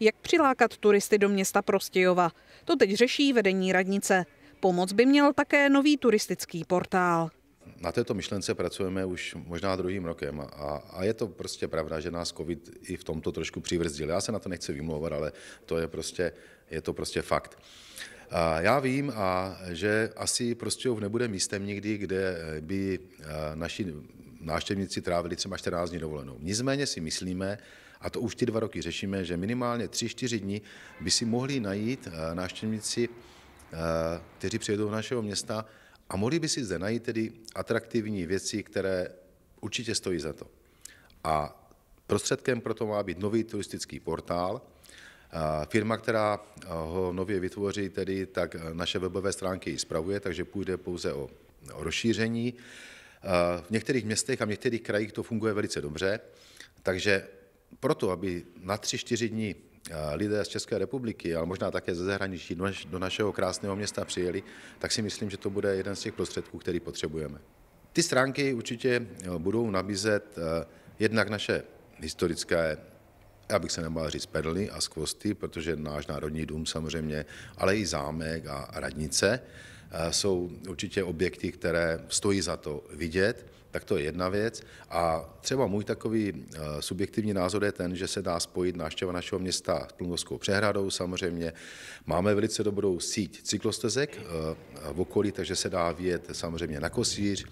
jak přilákat turisty do města Prostějova. To teď řeší vedení radnice. Pomoc by měl také nový turistický portál. Na této myšlence pracujeme už možná druhým rokem a, a je to prostě pravda, že nás covid i v tomto trošku přivrzdil. Já se na to nechci vymlouvat, ale to je prostě, je to prostě fakt. A já vím, a že asi prostě nebude místem nikdy, kde by eh, naši návštěvníci trávili třeba 14 dní dovolenou. Nicméně si myslíme, a to už ty dva roky řešíme, že minimálně 3-4 dní by si mohli najít eh, návštěvníci, eh, kteří přijedou do našeho města a mohli by si zde najít tedy atraktivní věci, které určitě stojí za to. A prostředkem pro to má být nový turistický portál, eh, Firma, která ho nově vytvoří, tedy tak naše webové stránky ji spravuje, takže půjde pouze o rozšíření. Eh, v některých městech a v některých krajích to funguje velice dobře, takže proto, aby na tři čtyři dní eh, lidé z České republiky, ale možná také ze zahraničí do, našeho krásného města přijeli, tak si myslím, že to bude jeden z těch prostředků, který potřebujeme. Ty stránky určitě eh, budou nabízet jednak naše historické já bych se nemohl říct perly a skvosty, protože náš národní dům samozřejmě, ale i zámek a radnice. Eh, jsou určitě objekty, které stojí za to vidět, tak to je jedna věc. A třeba můj takový eh, subjektivní názor je ten, že se dá spojit návštěva našeho města s Plumkovskou přehradou samozřejmě. Máme velice dobrou síť cyklostezek eh, v okolí, takže se dá vyjet samozřejmě na Kosíř.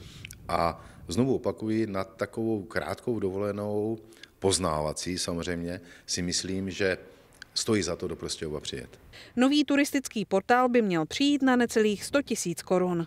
A znovu opakuji, na takovou krátkou dovolenou poznávací samozřejmě si myslím, že stojí za to do Prostějova přijet. Nový turistický portál by měl přijít na necelých 100 000 korun.